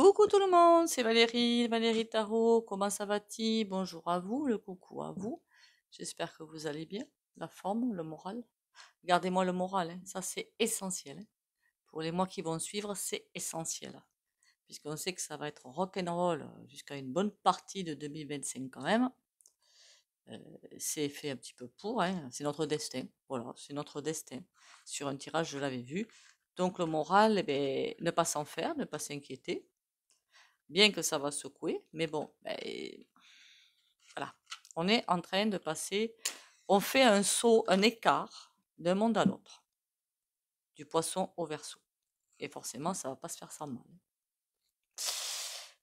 Coucou tout le monde, c'est Valérie, Valérie Tarot, comment ça va-t-il Bonjour à vous, le coucou à vous. J'espère que vous allez bien, la forme, le moral. Gardez-moi le moral, hein. ça c'est essentiel. Hein. Pour les mois qui vont suivre, c'est essentiel. Puisqu'on sait que ça va être rock'n'roll euh, jusqu'à une bonne partie de 2025 quand même. Euh, c'est fait un petit peu pour, hein. c'est notre destin. Voilà, c'est notre destin. Sur un tirage, je l'avais vu. Donc le moral, eh ben, ne pas s'en faire, ne pas s'inquiéter, bien que ça va secouer, mais bon, ben, voilà. On est en train de passer, on fait un saut, un écart d'un monde à l'autre, du poisson au verso. Et forcément, ça ne va pas se faire sans mal. Hein.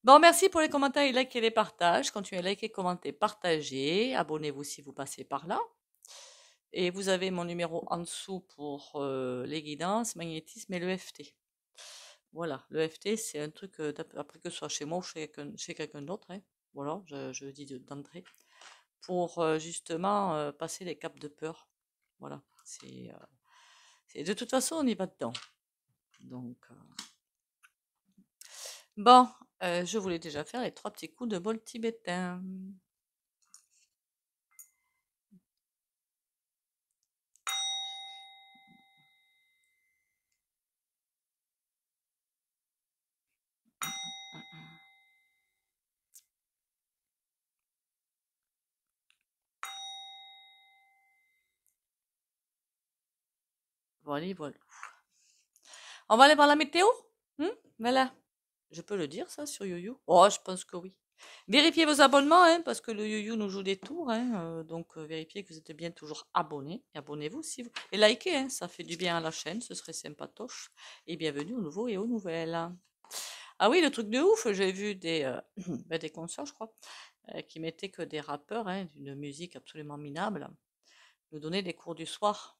Bon, merci pour les commentaires, les likes et les partages. Continuez à liker, commenter, partager. Abonnez-vous si vous passez par là. Et vous avez mon numéro en dessous pour euh, les guidances, magnétisme et l'EFT. Voilà, le FT, c'est un truc, euh, après que ce soit chez moi ou chez quelqu'un d'autre, hein. voilà, je, dis d'entrée, pour euh, justement euh, passer les caps de peur. Voilà, c'est. de toute façon, on y va dedans. Donc. Bon, je voulais déjà faire les trois petits coups de bol tibétain. On va aller voir la météo hum? Je peux le dire, ça, sur YoYo Oh, je pense que oui. Vérifiez vos abonnements, hein, parce que le YoYo nous joue des tours. Hein, euh, donc, euh, vérifiez que vous êtes bien toujours abonné. Abonnez-vous si vous... Et likez, hein, ça fait du bien à la chaîne, ce serait sympatoche. Et bienvenue aux nouveaux et aux nouvelles. Ah oui, le truc de ouf, j'ai vu des, euh, ben, des concerts, je crois, qui mettaient que des rappeurs, d'une musique absolument minable, nous donnaient des cours du soir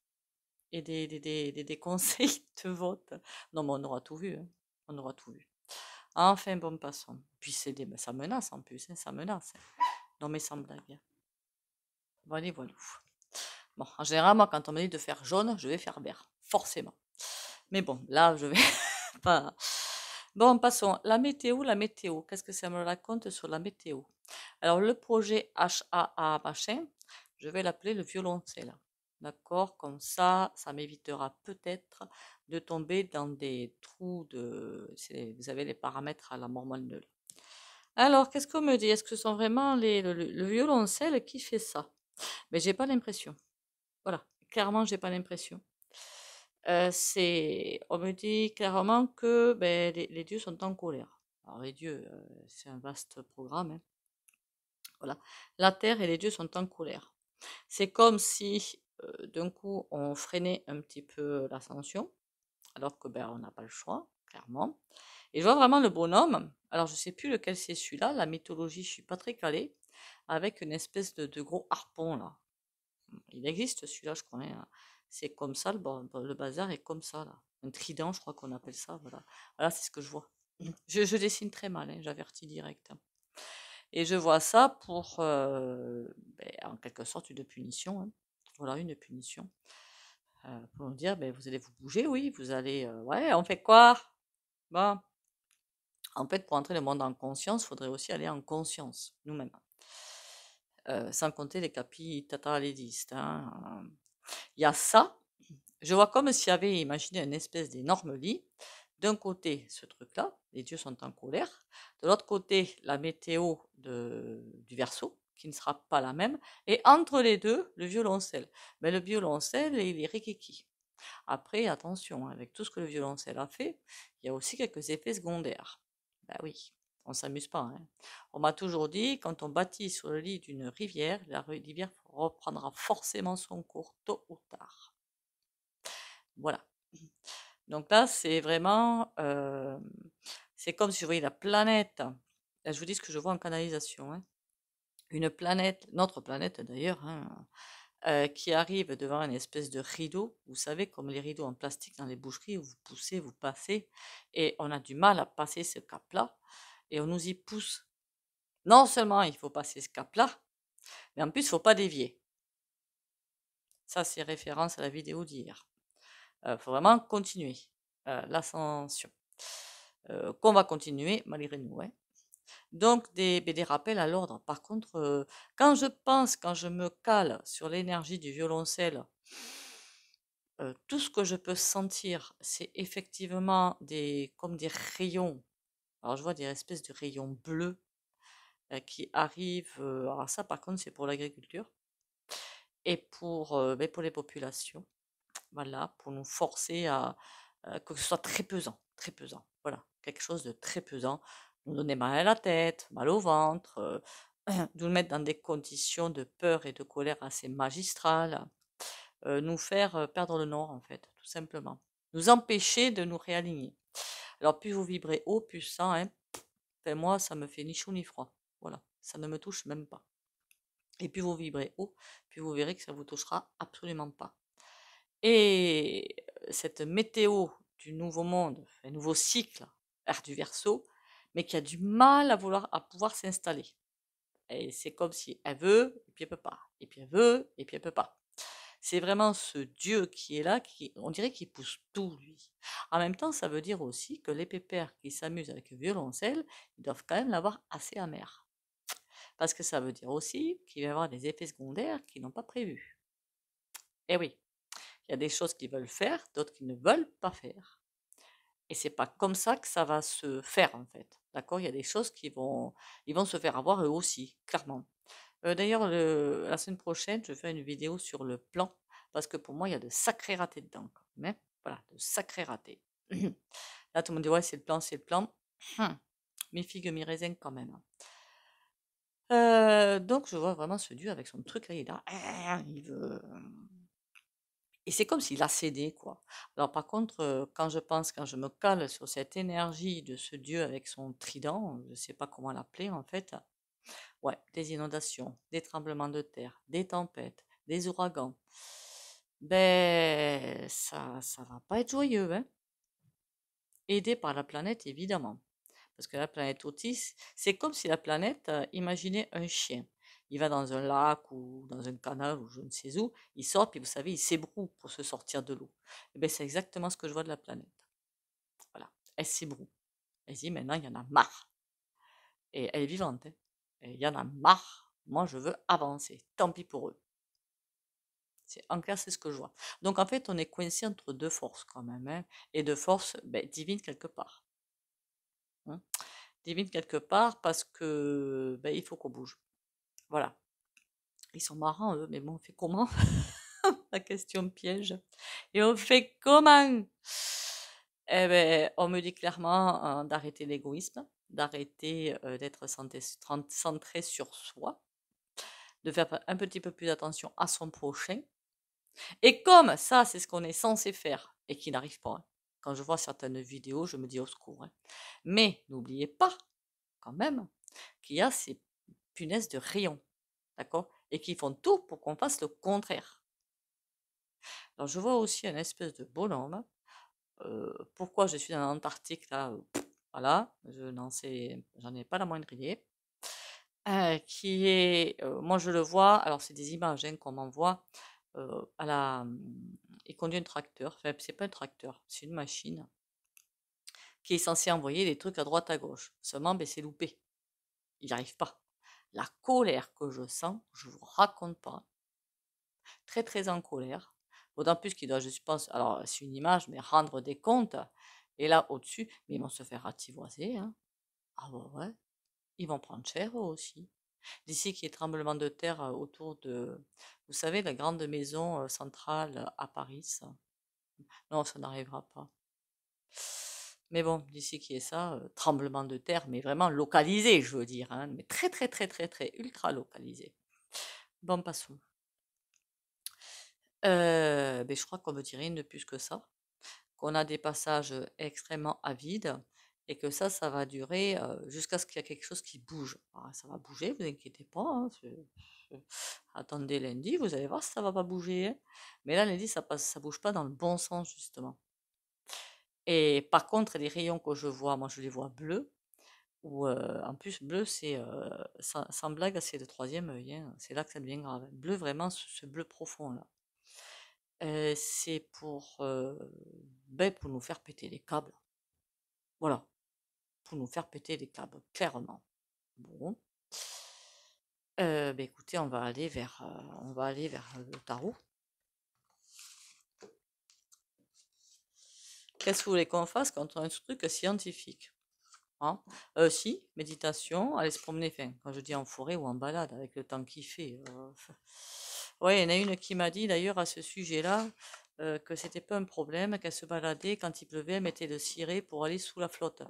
et des, des, conseils de vote. Non, mais on aura tout vu. Hein. On aura tout vu. Enfin, bon, passons. Puis c'est des, ça menace en plus, hein, ça menace. Hein. Non, mais sans blague. Bon, allez, voilà. Bon, en général, moi, quand on me dit de faire jaune, je vais faire vert, forcément. Mais bon, là, je vais pas. Bon, passons. La météo, la météo. Qu'est-ce que ça me raconte sur la météo Alors, le projet HAA machin, je vais l'appeler le violoncelle. D'accord Comme ça, ça m'évitera peut-être de tomber dans des trous de... Vous avez les paramètres à la mormone nulle. Alors, qu'est-ce qu'on me dit Est-ce que ce sont vraiment les, le, violoncelle qui fait ça Mais j'ai pas l'impression. Voilà, clairement, j'ai pas l'impression. Euh, on me dit clairement que ben, les, dieux sont en colère. Alors les dieux, euh, c'est un vaste programme. Hein. Voilà, la terre et les dieux sont en colère. C'est comme si d'un coup, on freinait un petit peu l'ascension, alors que ben, on n'a pas le choix, clairement. Et je vois vraiment le bonhomme, alors je sais plus lequel c'est celui-là, la mythologie, je suis pas très calée, avec une espèce de, gros harpon là. Il existe celui-là, je crois. Hein. C'est comme ça, le, bazar est comme ça là. Un trident, je crois qu'on appelle ça. Voilà, voilà c'est ce que je vois. Je, dessine très mal, hein, j'avertis direct. Hein. Et je vois ça pour, ben, en quelque sorte, une punition. Voilà une punition euh, pour nous dire ben, vous allez vous bouger, oui, vous allez. Euh, ouais, on fait quoi Bon. En fait, pour entrer le monde en conscience, il faudrait aussi aller en conscience, nous-mêmes. Euh, sans compter les capitalistes. Hein, il y a ça. Je vois comme s'il y avait imaginé une espèce d'énorme lit. D'un côté, ce truc-là, les dieux sont en colère. De l'autre côté, la météo de, du verso, qui ne sera pas la même, et entre les deux, le violoncelle. Mais le violoncelle, il est rikiki. Après, attention, avec tout ce que le violoncelle a fait, il y a aussi quelques effets secondaires. Ben oui, on s'amuse pas. Hein. On m'a toujours dit, quand on bâtit sur le lit d'une rivière, la rivière reprendra forcément son cours tôt ou tard. Voilà. Donc là, c'est vraiment, euh, c'est comme si vous voyais la planète. je vous dis ce que je vois en canalisation. Hein une planète, notre planète d'ailleurs, hein, euh, qui arrive devant une espèce de rideau, vous savez, comme les rideaux en plastique dans les boucheries où vous poussez, vous passez, et on a du mal à passer ce cap-là, et on nous y pousse. Non seulement il faut passer ce cap-là, mais en plus il ne faut pas dévier. Ça, c'est référence à la vidéo d'hier. Il euh, faut vraiment continuer euh, l'ascension. qu'on va continuer malgré nous. Hein. Donc des, ben, des rappels à l'ordre. Par contre, euh, quand je pense, quand je me cale sur l'énergie du violoncelle, euh, tout ce que je peux sentir, c'est effectivement des, comme des rayons. Alors je vois des espèces de rayons bleus euh, qui arrivent. alors ça, par contre, c'est pour l'agriculture et pour, mais ben, pour les populations. Voilà, pour nous forcer à que ce soit très pesant, très pesant. Voilà, quelque chose de très pesant nous donner mal à la tête, mal au ventre, euh, nous mettre dans des conditions de peur et de colère assez magistrales, euh, nous faire euh, perdre le nord en fait, tout simplement, nous empêcher de nous réaligner. Alors plus vous vibrez haut, plus ça, hein, ben moi ça me fait ni chaud ni froid, voilà, ça ne me touche même pas. Et puis vous vibrez haut, puis vous verrez que ça vous touchera absolument pas. Et cette météo du nouveau monde, un nouveau cycle, air hein, du verso, mais qui a du mal à vouloir, à pouvoir s'installer. Et c'est comme si elle veut, et puis elle peut pas, et puis elle veut, et puis elle peut pas. C'est vraiment ce Dieu qui est là, qui, on dirait qu'il pousse tout, lui. En même temps, ça veut dire aussi que les pépères qui s'amusent avec le violoncelle, ils doivent quand même l'avoir assez amer. Parce que ça veut dire aussi qu'il va y avoir des effets secondaires qu'ils n'ont pas prévus. Et eh oui, il y a des choses qu'ils veulent faire, d'autres qu'ils ne veulent pas faire. Et c'est pas comme ça que ça va se faire en fait. D'accord Il y a des choses qui vont, ils vont se faire avoir eux aussi, clairement. Euh, d'ailleurs, la semaine prochaine, je fais une vidéo sur le plan parce que pour moi, il y a de sacrés ratés dedans. Mais hein. voilà, de sacrés ratés. Là, tout le monde dit ouais, c'est le plan, c'est le plan. Hum, mes figues, mes raisins quand même. Euh, donc, je vois vraiment ce dieu avec son truc là, il est là. Ah, il veut et c'est comme s'il a cédé, quoi. Alors par contre, quand je pense, quand je me cale sur cette énergie de ce dieu avec son trident, je ne sais pas comment l'appeler en fait, ouais, des inondations, des tremblements de terre, des tempêtes, des ouragans, ben ça ça va pas être joyeux, hein. Aidé par la planète évidemment, parce que la planète Otis, c'est comme si la planète imaginait un chien il va dans un lac ou dans un canal ou je ne sais où, il sort, puis vous savez, il s'ébroue pour se sortir de l'eau. Et eh bien, c'est exactement ce que je vois de la planète. Voilà, elle s'ébroue. Elle dit, maintenant, il y en a marre. Et elle est vivante. Hein. il y en a marre. Moi, je veux avancer. Tant pis pour eux. C'est en clair, c'est ce que je vois. Donc en fait, on est coincé entre deux forces quand même, hein. et deux forces ben, divines quelque part. Hein. divines quelque part parce que ben, il faut qu'on bouge. Voilà. Ils sont marrants, eux, mais bon, on fait comment La question piège. Et on fait comment Eh bien, on me dit clairement hein, d'arrêter l'égoïsme, d'arrêter euh, d'être centré sur soi, de faire un petit peu plus d'attention à son prochain. Et comme ça, c'est ce qu'on est censé faire et qui n'arrive pas, hein. quand je vois certaines vidéos, je me dis au secours. Hein. Mais n'oubliez pas, quand même, qu'il y a ces punaises de rayon, d'accord Et qui font tout pour qu'on fasse le contraire. Alors je vois aussi un espèce de bonhomme. pourquoi je suis dans l'Antarctique là Voilà, je n'en sais, j'en ai pas la moindre idée. qui est, moi je le vois. Alors c'est des images hein, qu'on m'envoie. à la, mmh, il conduit un tracteur. Enfin, c'est pas un tracteur, c'est une machine qui est censée envoyer des trucs à droite à gauche. Seulement, ben, c'est loupé. Il n'y arrive pas la colère que je sens, je vous raconte pas. Très très en colère. D'autant plus qu'il doit, je pense, alors c'est une image, mais rendre des comptes. Et là au-dessus, ils vont se faire attivoiser. Hein. Ah ouais, bah ouais, ils vont prendre cher eux aussi. D'ici qu'il y ait tremblement de terre euh, autour de, vous savez, la grande maison euh, centrale euh, à Paris. Non, ça n'arrivera pas. Mais bon, d'ici qui est ça, euh, tremblement de terre, mais vraiment localisé, je veux dire, hein, mais très, très, très, très, très ultra localisé. Bon, passons. Euh, ben, je crois qu'on me dire rien de plus que ça, qu'on a des passages euh, extrêmement avides et que ça, ça va durer jusqu'à ce qu'il y ait quelque chose qui bouge. Ah, ça va bouger, vous inquiétez pas. Hein, attendez lundi, vous allez voir si ça va pas bouger. Hein. Mais là, lundi, ça ne ça bouge pas dans le bon sens justement. Et par contre, les rayons que je vois, moi je les vois bleus. Ou en plus, bleu, c'est sans, blague, c'est le troisième hein. c'est là que ça devient grave. Bleu, vraiment, ce, bleu profond là. c'est pour, ben, pour nous faire péter les câbles. Voilà. Pour nous faire péter les câbles, clairement. Bon. Ben, écoutez, on va aller vers, on va aller vers le tarot. Qu'est-ce que vous voulez qu'on fasse quand on un truc scientifique hein euh, Si, méditation, aller se promener, fin. quand je dis en forêt ou en balade, avec le temps qu'il fait. Euh, oui, il y en a une qui m'a dit d'ailleurs à ce sujet-là euh, que c'était pas un problème, qu'elle se baladait quand il pleuvait, elle mettait le ciré pour aller sous la flotte.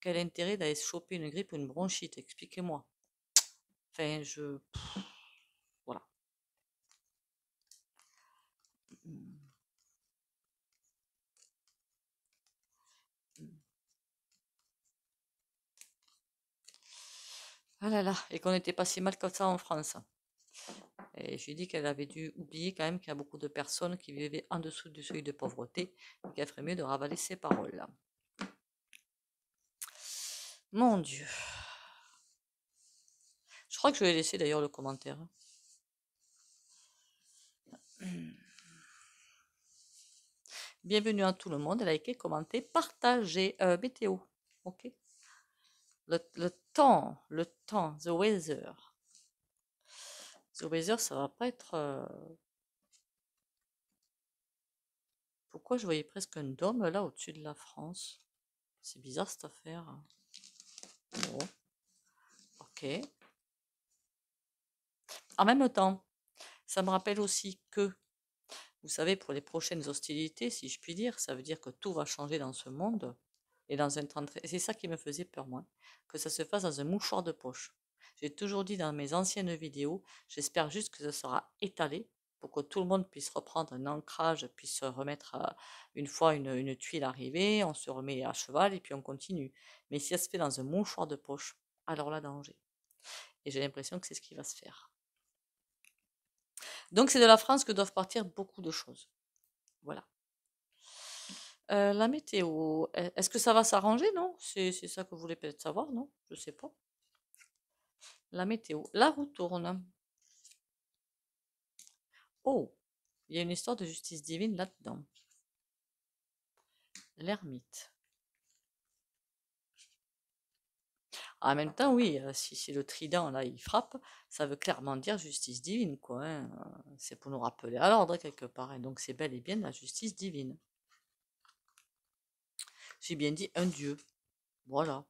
Quel intérêt d'aller se choper une grippe ou une bronchite Expliquez-moi. Enfin, je. Ah là là, et qu'on n'était pas si mal comme ça en France. Et je dit qu'elle avait dû oublier quand même qu'il y a beaucoup de personnes qui vivaient en dessous du seuil de pauvreté et qu'elle ferait mieux de ravaler ces paroles-là. Mon Dieu. Je crois que je vais laisser d'ailleurs le commentaire. Bienvenue à tout le monde. Likez, commentez, partagez. Euh, BTO. OK le, temps, le temps, the weather. The weather, ça va pas être. Euh, pourquoi je voyais presque un dôme là au-dessus de la France C'est bizarre cette affaire. Bon. Ok. En même temps, ça me rappelle aussi que, vous savez, pour les prochaines hostilités, si je puis dire, ça veut dire que tout va changer dans ce monde et dans C'est ça qui me faisait peur, moi, que ça se fasse dans un mouchoir de poche. J'ai toujours dit dans mes anciennes vidéos, j'espère juste que ça sera étalé pour que tout le monde puisse reprendre un ancrage, puisse se remettre euh, une fois une, une, tuile arrivée, on se remet à cheval et puis on continue. Mais si ça se fait dans un mouchoir de poche, alors là, danger. Et j'ai l'impression que c'est ce qui va se faire. Donc c'est de la France que doivent partir beaucoup de choses. Voilà. Euh, la météo, e, est-ce que ça va s'arranger, non C'est ça que vous voulez peut-être savoir, non Je sais pas. La météo. La roue tourne. Oh, il y a une histoire de justice divine là-dedans. L'ermite. Ah, en même temps, oui, euh, si, si, le trident là il frappe, ça veut clairement dire justice divine, quoi. Hein, euh, c'est pour nous rappeler à l'ordre hein, quelque part. Hein, donc c'est bel et bien la justice divine. J'ai bien dit un dieu. Voilà.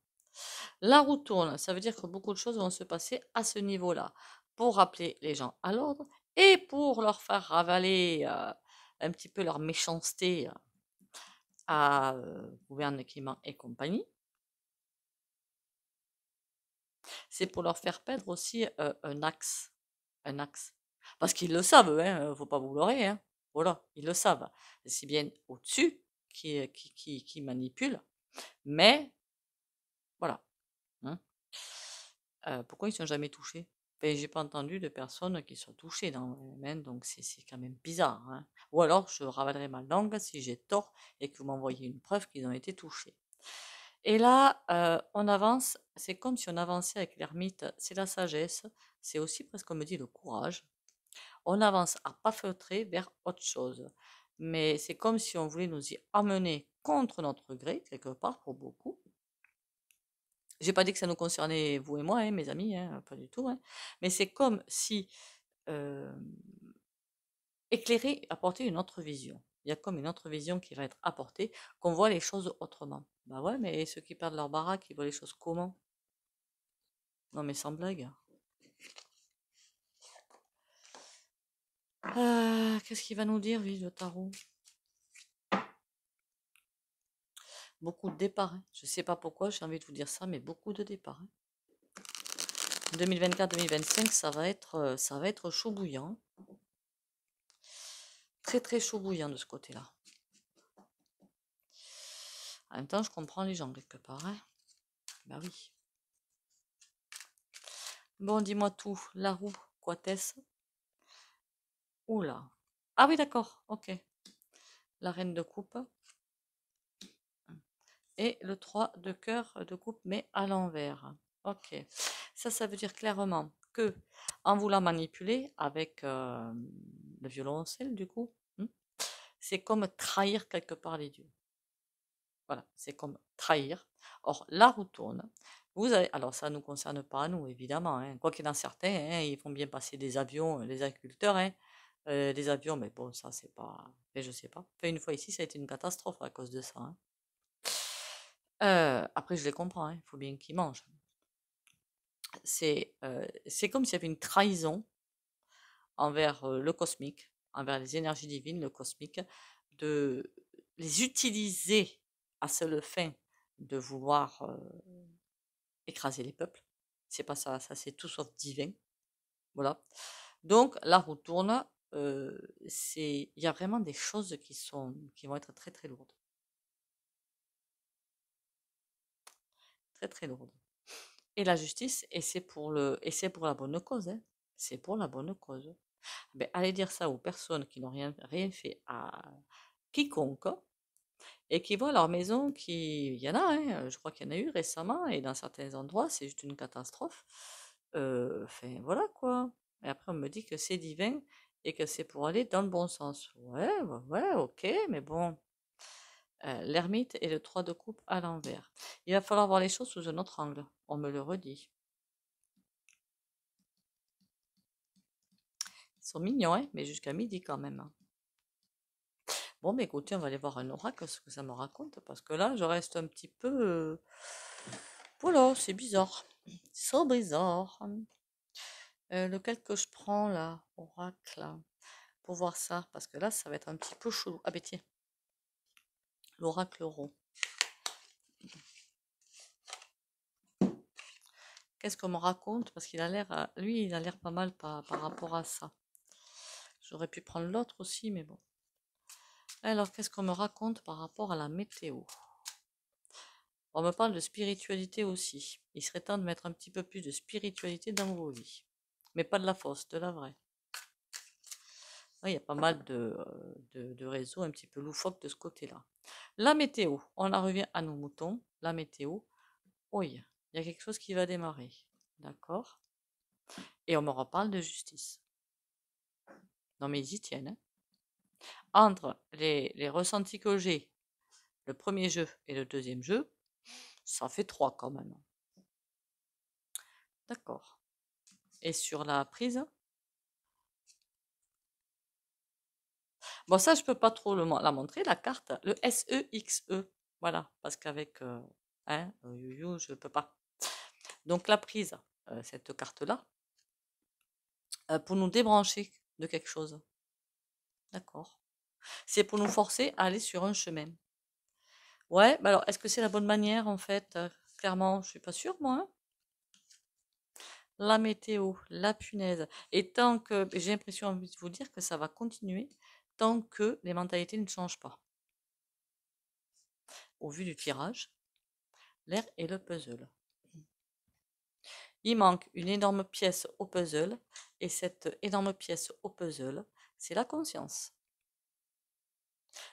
La roue tourne, ça veut dire que beaucoup de choses vont se passer à ce niveau-là, pour rappeler les gens à l'ordre et pour leur faire ravaler euh, un petit peu leur méchanceté euh, à euh, gouvernement et compagnie. C'est pour leur faire perdre aussi un axe. Un axe. Parce qu'ils le savent, ne hein, faut pas vous hein. Voilà, ils le savent. Si bien au-dessus qui, qui, qui, manipule. Mais voilà. Hein. Euh, pourquoi ils sont jamais touchés ben, J'ai pas entendu de personnes qui sont touchées dans les mains, donc c'est quand même bizarre. Hein. Ou alors je ravalerai ma langue si j'ai tort et que vous m'envoyez une preuve qu'ils ont été touchés. Et là, euh, on avance, c'est comme si on avançait avec l'ermite, c'est la sagesse, c'est aussi presque, on me dit, le courage. On avance à pas feutrer vers autre chose mais c'est comme si on voulait nous y amener contre notre gré, quelque part, pour beaucoup. Je n'ai pas dit que ça nous concernait, vous et moi, hein, mes amis, hein, pas du tout. Hein. Mais c'est comme si euh, éclairer, apporter une autre vision. Il y a comme une autre vision qui va être apportée, qu'on voit les choses autrement. Bah ouais, mais ceux qui perdent leur baraque, ils voient les choses comment Non, mais sans blague. Ah, qu'est-ce qu'il va nous dire, vie de tarot Beaucoup de départs. Hein. Je ne sais pas pourquoi, j'ai envie de vous dire ça, mais beaucoup de départs. 2024-2025, hein. ça va être euh, ça va être chaud bouillant. Hein. Très très chaud bouillant de ce côté-là. En même temps, je comprends les gens quelque part. ben oui. Bon, dis-moi tout. La roue, quoi est-ce Oula. Ah oui, d'accord. Ok. La reine de coupe. Et le 3 de cœur de coupe, mais à l'envers. Ok. Ça, ça veut dire clairement que en voulant manipuler avec euh, le violoncelle, du coup, hmm, c'est comme trahir quelque part les dieux. Voilà, c'est comme trahir. Or, la roue tourne. Vous avez, alors, ça ne nous concerne pas, nous, évidemment. Hein, quoi qu'il en certains, hein, ils font bien passer des avions, les agriculteurs. Hein. Des euh, avions, mais bon, ça c'est pas. Mais je sais pas. une fois ici, ça a été une catastrophe à cause de ça. Hein. Euh, après, je les comprends, hein. il faut bien qu'ils mangent. C'est euh, comme s'il y avait une trahison envers euh, le cosmique, envers les énergies divines, le cosmique, de les utiliser à seule fin de vouloir écraser les peuples. C'est pas ça, ça c'est tout sauf divin. Voilà. Donc, la roue tourne, il y a vraiment des choses qui, sont, qui vont être très très lourdes. Très très lourdes. Et la justice, et c'est pour, le, pour la bonne cause, c'est pour la bonne cause. Hein. Ben, allez dire ça aux personnes qui n'ont rien, rien fait à quiconque et qui voient leur maison qui... Il y en a, hein, je crois qu'il y en a eu récemment et dans certains endroits, c'est juste une catastrophe. Enfin, voilà quoi. Et après, on me dit que c'est divin et que c'est pour aller dans le bon sens. Ouais, ouais, ok, mais bon, euh, l'ermite et le 3 de coupe à l'envers. Il va falloir voir les choses sous un autre angle, on me le redit. Ils sont mignons, hein, mais jusqu'à midi quand même. Bon, mais écoutez, on va aller voir un oracle, ce que ça me raconte, parce que là, je reste un petit peu... Euh, voilà, c'est bizarre. C'est bizarre. Euh, lequel que je prends là, oracle, pour voir ça, parce que là, ça va être un petit peu chelou. Ah, tiens, L'oracle rond. Qu'est-ce qu'on me raconte Parce qu'il a l'air, euh, lui, il a l'air pas mal par, par rapport à ça. J'aurais pu prendre l'autre aussi, mais bon. Alors, qu'est-ce qu'on me raconte par rapport à la météo On me parle de spiritualité aussi. Il serait temps de mettre un petit peu plus de spiritualité dans vos vies mais pas de la fausse, de la vraie. il y a pas mal euh, de, réseaux un petit peu loufoques de ce côté-là. La météo, on en revient à nos moutons. La météo, oui, il y a quelque chose qui va démarrer. D'accord Et on me reparle de justice. Non, mais ils y tiennent. Hein. Entre les, les ressentis que j'ai, le premier jeu et le deuxième jeu, ça fait trois quand même. D'accord et sur la prise. Bon, ça, je peux pas trop la montrer, la carte. Le SEXE. -E, voilà, parce qu'avec un euh, hein, euh, je ne peux pas. Donc, la prise, euh, cette carte-là, pour nous débrancher de quelque chose. D'accord. C'est pour nous forcer à aller sur un chemin. Ouais, alors, est-ce que c'est la bonne manière, en fait Clairement, je suis pas sûre, moi. Hein la météo, la punaise. Et tant que, j'ai l'impression de vous dire que ça va continuer tant que les mentalités ne changent pas. Au vu du tirage, l'air est le puzzle. Il manque une énorme pièce au puzzle, et cette énorme pièce au puzzle, c'est la conscience.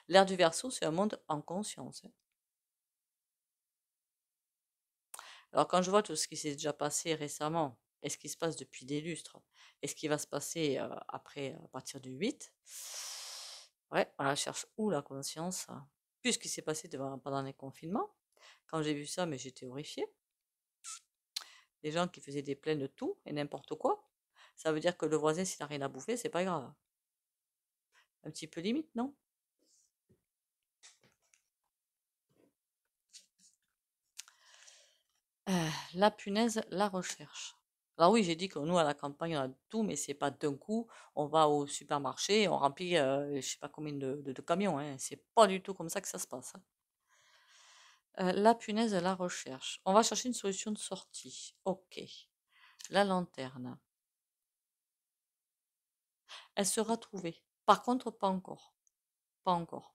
L'air du verso, c'est un monde en conscience. Alors quand je vois tout ce qui s'est déjà passé récemment, est ce qui se passe depuis des lustres est hein. ce qui va se passer après, à partir du 8, ouais, on la cherche où la conscience hein? Puisqu'il ce s'est passé pendant les confinements, quand j'ai vu ça, mais j'étais horrifiée. Des gens qui faisaient des plaines de tout et n'importe quoi, ça veut dire que le voisin, s'il n'a rien à bouffer, c'est pas grave. Un petit peu limite, non ah, La punaise, la recherche. Alors bah oui, j'ai dit que nous, à la campagne, on a tout, mais ce n'est pas d'un coup, on va au supermarché, on remplit je euh, je sais pas combien de, camions. Hein. Ce n'est pas du tout comme ça que ça se passe. Hein. Euh, la punaise de la recherche. On va chercher une solution de sortie. Ok. La lanterne. Elle sera trouvée. Par contre, pas encore. Pas encore.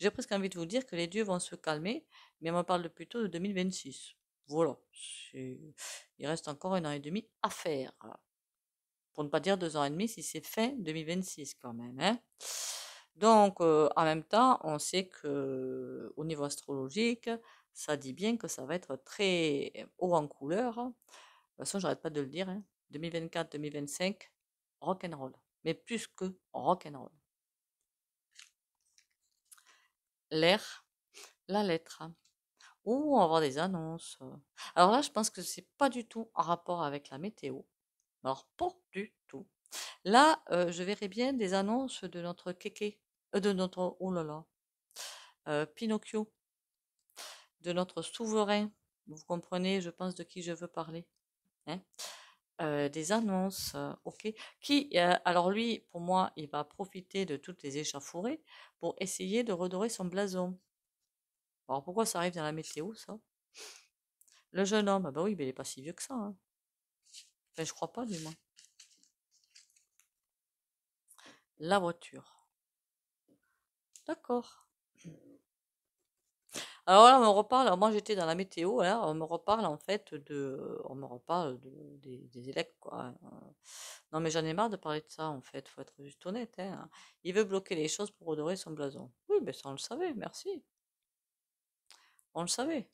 J'ai presque envie de vous dire que les dieux vont se calmer, mais on me parle plutôt de 2026. Voilà. Il reste encore un an et demi à faire. Pour ne pas dire deux ans et demi si c'est fin 2026 quand même. Hein. Donc, euh, en même temps, on sait que au niveau astrologique, ça dit bien que ça va être très haut en couleur. De toute façon, j'arrête pas de le dire. 2024-2025, hein. rock'n'roll. Mais plus que rock'n'roll. L'air, la lettre ou avoir des annonces. Alors là, je pense que c'est pas du tout en rapport avec la météo. Alors, pas du tout. Là, je verrai bien des annonces de notre kéké, de notre, oh là là, Pinocchio, de notre souverain. Vous comprenez, je pense, de qui je veux parler. Hein, des annonces, ok. Qui, alors lui, pour moi, il va profiter de toutes les échafourées pour essayer de redorer son blason. Alors pourquoi ça arrive dans la météo, ça Le jeune homme, ah bah oui, mais il n'est pas si vieux que ça. Hein. Enfin, je crois pas, du moins. La voiture. D'accord. Alors là, on me reparle. moi, j'étais dans la météo. on me reparle en fait de, on me reparle de, des, des élèves. Quoi. Non, mais j'en ai marre de parler de ça en fait. Faut être juste honnête. Hein. Il veut bloquer les choses pour odorer son blason. Oui, mais ça on le savait. Merci. On le savait.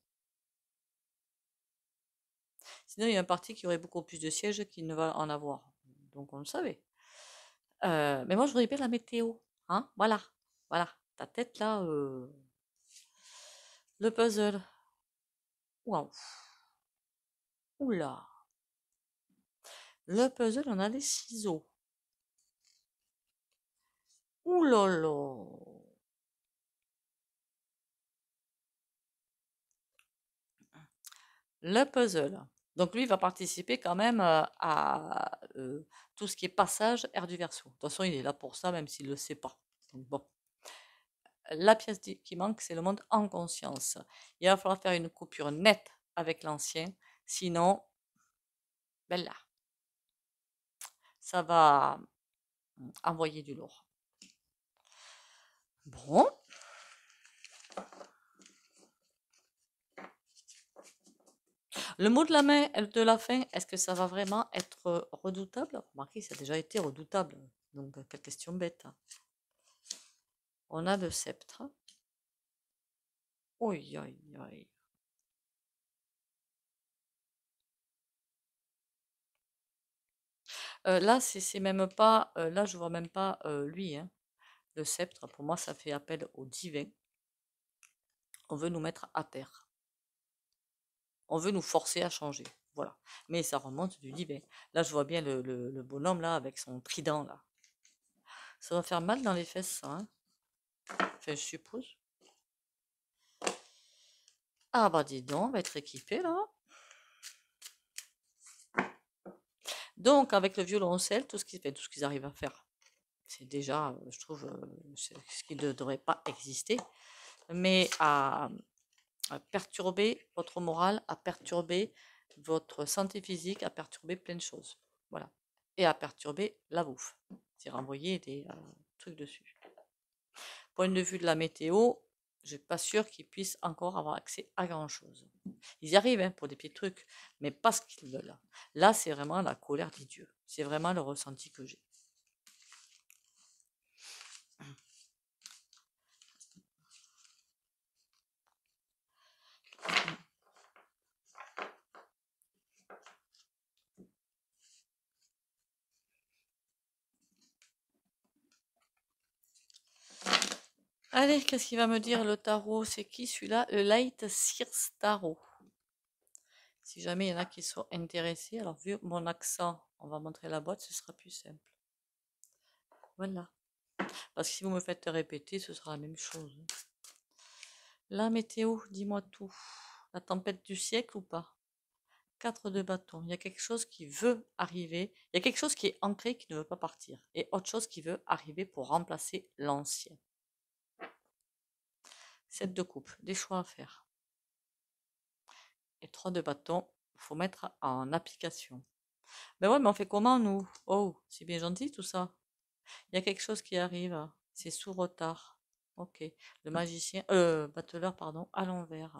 Sinon, il y a un parti qui aurait beaucoup plus de sièges qu'il ne va en avoir. Donc, on le savait. Euh, mais moi, je voudrais bien la météo. Hein voilà. Voilà. Ta tête, là. Euh, le puzzle. Waouh. Oula. Le puzzle, on a les ciseaux. Ouh là le puzzle. Donc lui, il va participer quand même euh, à euh, tout ce qui est passage air du verso. De toute façon, il est là pour ça, même s'il ne le sait pas. bon. La pièce qui manque, c'est le monde en conscience. Il va falloir faire une coupure nette avec l'ancien, sinon, ben là, ça va mm, envoyer du lourd. Bon, Le mot de la, main, euh, de la fin, est-ce que ça va vraiment être euh, redoutable Remarquez, ça a déjà été redoutable. Donc, euh, quelle question bête. Hein. On a le sceptre. Oui, oui, oui. là, c'est même pas. là, je vois même pas lui. Hein. Le sceptre, pour moi, ça fait appel au divin. On veut nous mettre à terre on veut nous forcer à changer. Voilà. Mais ça remonte du Libé. Ben, là, je vois bien le, bonhomme là avec son trident là. Ça va faire mal dans les fesses, ça. Hein. enfin, je suppose. Ah bah dis donc, va être équipé là. Donc avec le violoncelle, tout ce qu'ils ben, tout ce qu'ils arrivent à faire, c'est déjà, euh, je trouve, euh, ce qui ne devrait pas exister. Mais à, euh, à perturber votre morale, à perturber votre santé physique, à perturber plein de choses. Voilà. Et à perturber la bouffe. C'est renvoyer des euh, trucs dessus. Point de vue de la météo, je ne suis pas sûr qu'ils puissent encore avoir accès à grand-chose. Ils y arrivent hein, pour des petits trucs, mais pas ce qu'ils veulent. Là, c'est vraiment la colère des dieux. C'est vraiment le ressenti que j'ai. Allez, qu'est-ce qu'il va me dire le tarot C'est qui celui-là Le Light Sears Tarot. Si jamais il y en a qui sont intéressés, alors vu mon accent, on va montrer la boîte, ce sera plus simple. Voilà. Parce que si vous me faites répéter, ce sera la même chose. La météo, dis-moi tout. La tempête du siècle ou pas Quatre de bâton. Il y a quelque chose qui veut arriver. Il y a quelque chose qui est ancré, qui ne veut pas partir. Et autre chose qui veut arriver pour remplacer l'ancien. 7 de coupe, des choix à faire. Et 3 de bâton, faut mettre en application. Ben ouais, mais on fait comment nous Oh, c'est bien gentil tout ça. Il y a quelque chose qui arrive, hein. c'est sous retard. Ok, le hum. magicien, euh, battleur, pardon, à l'envers.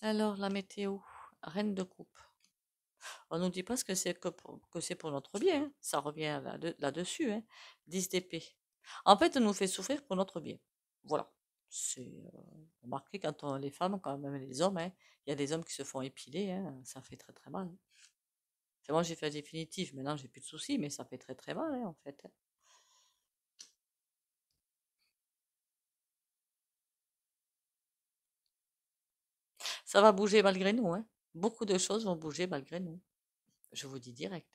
Alors, la météo, reine de coupe. On nous dit pas que c'est que, c'est pour notre bien. Hein. Ça revient là-dessus. 10 hein. d'épée. En fait, on nous fait souffrir pour notre bien. Voilà. C'est euh, quand on, les femmes, quand même les hommes, hein, il y a des hommes qui se font épiler. Ça fait très très mal. C'est moi, j'ai fait la définitive. Maintenant, j'ai plus de soucis, mais ça fait très très mal en fait. ça va bouger malgré nous. Beaucoup de choses vont bouger malgré nous. Je vous dis direct.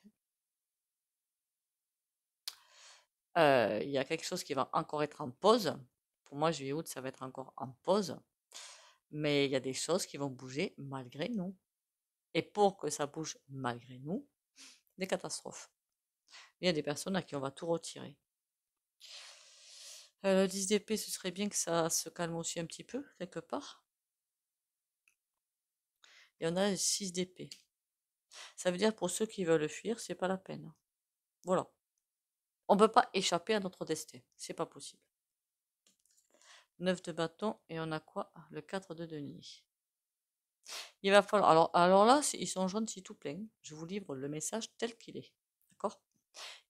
Euh, il y a quelque chose qui va encore être en pause. Pour moi, juillet-août, ça va être encore en pause. Mais il y a des choses qui vont bouger malgré nous. Et pour que ça bouge malgré nous, des catastrophes. Il y a des personnes à qui on va tout retirer. Euh, le 10 d'épée, ce serait bien que ça se calme aussi un petit peu, quelque part. Il y en a 6 d'épée. Ça veut dire pour ceux qui veulent fuir, c'est pas la peine. Voilà. On ne peut pas échapper à notre destin. C'est pas possible. 9 de bâton et on a quoi Le quatre de denier. Il va falloir. Alors, là, ils sont jaunes si tout plein. Je vous livre le message tel qu'il est. D'accord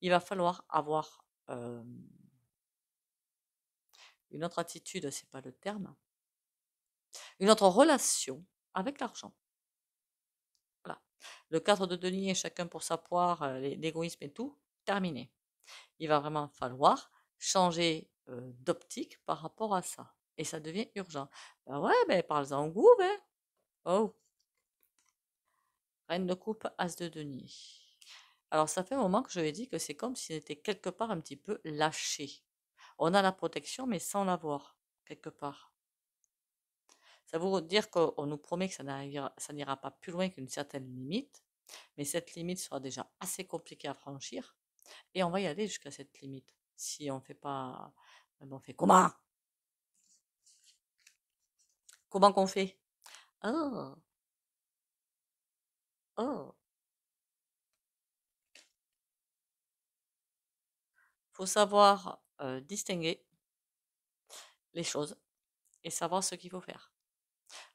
Il va falloir avoir une autre attitude, c'est pas le terme. Une autre relation avec l'argent. Le cadre de denier, chacun pour sa poire, euh, l'égoïsme et tout, terminé. Il va vraiment falloir changer euh, d'optique par rapport à ça. Et ça devient urgent. Ben ouais, ben parle-en au goût, hein. Oh. Reine de coupe, as de denier. Alors ça fait un moment que je lui ai dit que c'est comme s'il était quelque part un petit peu lâché. On a la protection, mais sans l'avoir, quelque part. Ça veut dire qu'on nous promet que ça n'ira pas plus loin qu'une certaine limite, mais cette limite sera déjà assez compliquée à franchir, et on va y aller jusqu'à cette limite. Si on ne fait pas, on fait comment Comment qu'on fait Oh Oh faut savoir euh, distinguer les choses et savoir ce qu'il faut faire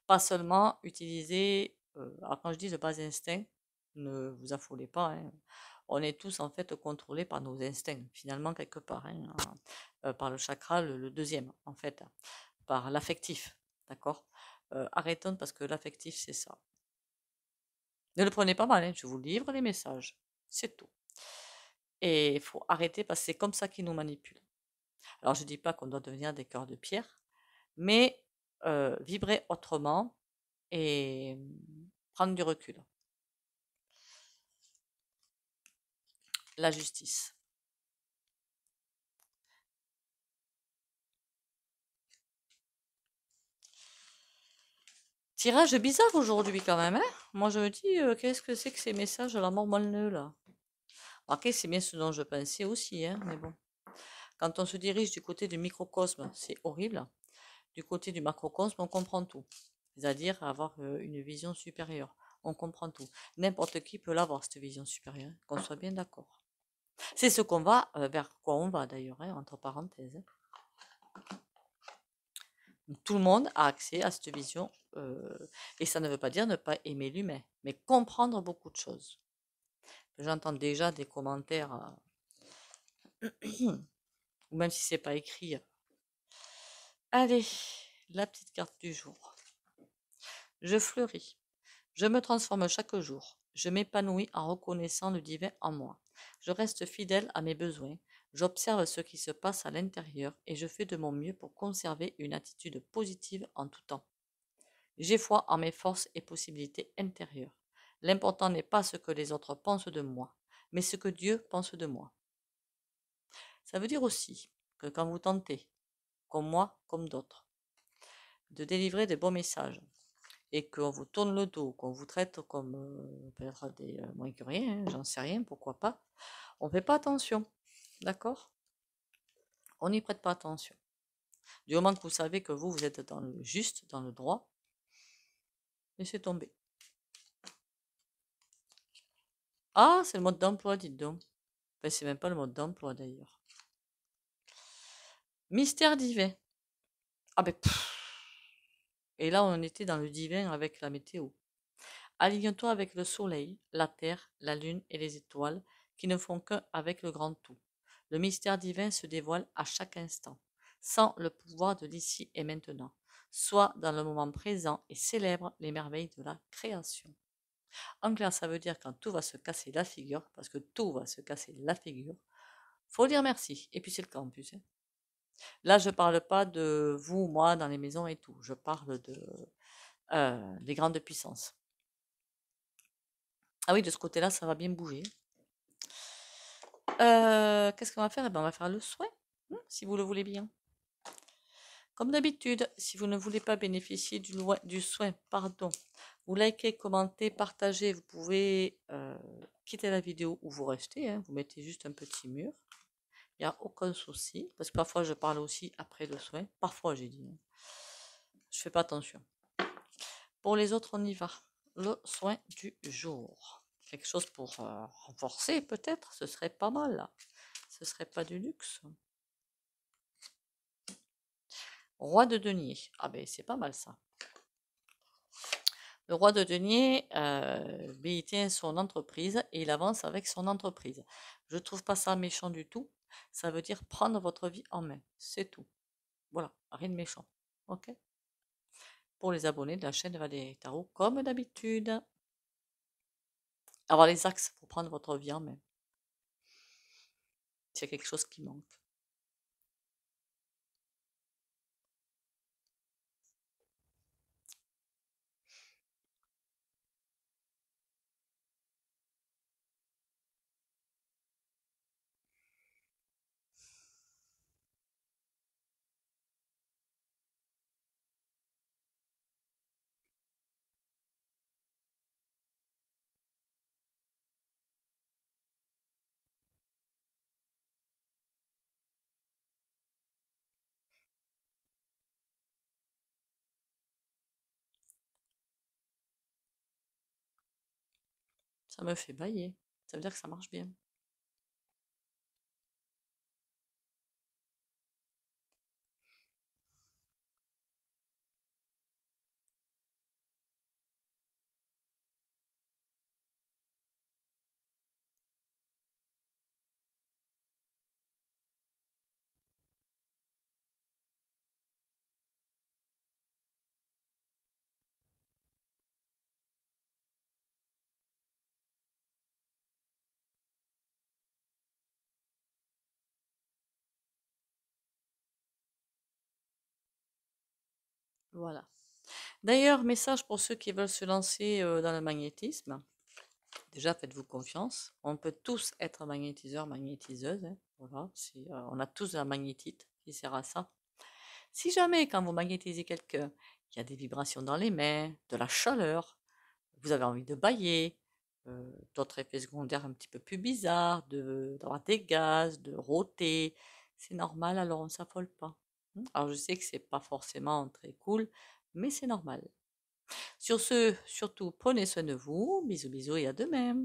pas seulement utiliser, quand je dis le bas instinct, ne vous affolez pas, hein, on est tous en fait contrôlés par nos instincts, finalement quelque part, hein, par le chakra, le, deuxième en fait, par l'affectif, d'accord Arrêtons parce que l'affectif c'est ça. Ne le prenez pas mal, hein, je vous livre les messages, c'est tout. Et il faut arrêter parce que c'est comme ça qu'ils nous manipulent. Alors je ne dis pas qu'on doit devenir des cœurs de pierre, mais euh, vibrer autrement et mmh, prendre du recul. La justice. Tirage bizarre aujourd'hui quand même. Hein. Moi je me dis, qu'est-ce que c'est que ces messages de la mort molle là ok c'est bien ce dont je pensais aussi, hein, mais bon. Quand on se dirige du côté du microcosme, c'est horrible du côté du macrocosme, on comprend tout, c'est-à-dire avoir euh, une vision supérieure. On comprend tout. N'importe qui peut l'avoir, cette vision supérieure, hein, qu'on soit bien d'accord. C'est ce qu'on va, euh, vers quoi on va d'ailleurs, hein, entre parenthèses. Hein. Tout le monde a accès à cette vision, euh, et ça ne veut pas dire ne pas aimer l'humain, mais comprendre beaucoup de choses. J'entends déjà des commentaires, ou même si c'est pas écrit, Allez, la petite carte du jour. Je fleuris. Je me transforme chaque jour. Je m'épanouis en reconnaissant le divin en moi. Je reste fidèle à mes besoins. J'observe ce qui se passe à l'intérieur et je fais de mon mieux pour conserver une attitude positive en tout temps. J'ai foi en mes forces et possibilités intérieures. L'important n'est pas ce que les autres pensent de moi, mais ce que Dieu pense de moi. Ça veut dire aussi que quand vous tentez, comme moi, comme d'autres, de délivrer des bons messages et qu'on vous tourne le dos, qu'on vous traite comme euh, peut-être des euh, moins que rien, hein, j'en sais rien, pourquoi pas, on ne fait pas attention. D'accord On n'y prête pas attention. Du moment que vous savez que vous, vous êtes dans le juste, dans le droit, laissez tomber. Ah, c'est le mode d'emploi, dites donc. ce ben, c'est même pas le mode d'emploi d'ailleurs. Mystère divin. Ah ben. Et là, on était dans le divin avec la météo. Aligne-toi avec le soleil, la terre, la lune et les étoiles qui ne font qu'un avec le grand tout. Le mystère divin se dévoile à chaque instant, sans le pouvoir de l'ici et maintenant. Sois dans le moment présent et célèbre les merveilles de la création. En clair, ça veut dire quand tout va se casser la figure, parce que tout va se casser la figure, faut dire merci. Et puis c'est le campus, Là, je ne parle pas de vous, moi, dans les maisons et tout. Je parle de, euh, des grandes puissances. Ah oui, de ce côté-là, ça va bien bouger. Euh, qu'est-ce qu'on va faire eh ben, On va faire le souhait, hein, si vous le voulez bien. Comme d'habitude, si vous ne voulez pas bénéficier du, du, soin, pardon, vous likez, commentez, partagez, vous pouvez euh, quitter la vidéo ou vous restez, hein. vous mettez juste un petit mur. Il n'y a aucun souci. Parce que parfois, je parle aussi après le soin. Parfois, j'ai dit. Je fais pas attention. Pour les autres, on y va. Le soin du jour. Quelque chose pour euh, renforcer, peut-être. Ce serait pas mal. Ce serait pas du luxe. Roi de denier. Ah ben, c'est pas mal ça. Le roi de denier, euh, il tient son entreprise et il avance avec son entreprise. Je ne trouve pas ça méchant du tout. Ça veut dire prendre votre vie en main. C'est tout. Voilà, rien de méchant. OK Pour les abonnés de la chaîne Valérie Tarot, comme d'habitude. Avoir les axes pour prendre votre vie en main. y a quelque chose qui manque. Ça me fait bailler. Ça veut dire que ça marche bien. Voilà. D'ailleurs, message pour ceux qui veulent se lancer dans le magnétisme. Déjà, faites-vous confiance. On peut tous être magnétiseur, magnétiseuse. Hein, voilà, on a tous un magnétite qui sert à ça. Si jamais, quand vous magnétisez quelqu'un, il y a des vibrations dans les mains, de la chaleur, vous avez envie de bailler, d'autres effets secondaires un petit peu plus bizarres, d'avoir des gaz, de rôter, c'est normal, alors on ne s'affole pas. Mmh. Alors je sais que c'est pas forcément très cool, mais c'est normal. Sur ce, surtout prenez soin de vous. Bisous bisous et à demain.